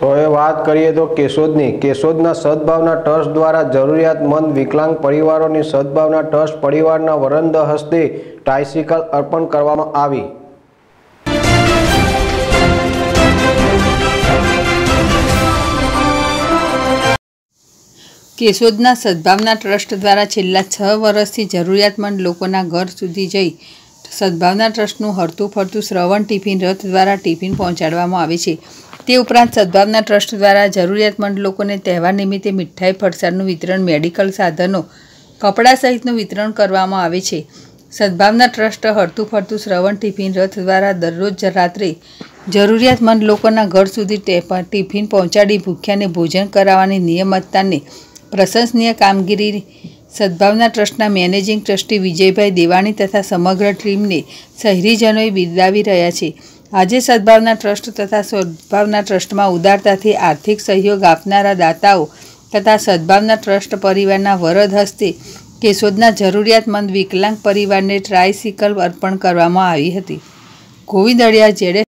તો હવે વાત કરીએ તો કેશોદની કેશોદના સદભાવના ટ્રસ્ટ દ્વારા જરૂરિયાતમંદ વિકલાંગ પરિવારોની સદભાવના ટ્રસ્ટ પરિવારના વરંદ હસ્તે ટ્રાયસિકલ અર્પણ કરવામાં આવી કેશોદના સદભાવના ટ્રસ્ટ દ્વારા છેલ્લા છ વર્ષથી જરૂરિયાતમંદ લોકોના ઘર સુધી જઈ સદભાવના ટ્રસ્ટનું હરતું ફરતું શ્રવણ ટિફિન રથ દ્વારા ટિફિન પહોંચાડવામાં આવે છે તે ઉપરાંત સદભાવના ટ્રસ્ટ દ્વારા જરૂરિયાતમંદ લોકોને તહેવાર નિમિત્તે મીઠાઈ ફરસાણનું વિતરણ મેડિકલ સાધનો કપડાં સહિતનું વિતરણ કરવામાં આવે છે સદભાવના ટ્રસ્ટ હરતું ફરતું શ્રવણ ટિફિન રથ દ્વારા દરરોજ રાત્રે જરૂરિયાતમંદ લોકોના ઘર સુધી ટિફિન પહોંચાડી ભૂખ્યાને ભોજન કરાવવાની નિયમિતતાને પ્રશંસનીય કામગીરી સદભાવના ટ્રસ્ટના મેનેજિંગ ટ્રસ્ટી વિજયભાઈ દેવાણી તથા સમગ્ર ટીમને શહેરીજનોએ બિરદાવી રહ્યા છે આજે સદભાવના ટ્રસ્ટ તથા સદભાવના ટ્રસ્ટમાં ઉદારતાથી આર્થિક સહયોગ આપનારા દાતાઓ તથા સદભાવના ટ્રસ્ટ પરિવારના વરદ હસ્તે કેશોદના જરૂરિયાતમંદ વિકલાંગ પરિવારને ટ્રાયસિકલ અર્પણ કરવામાં આવી હતી ગોવિંદ અડિયા જેડે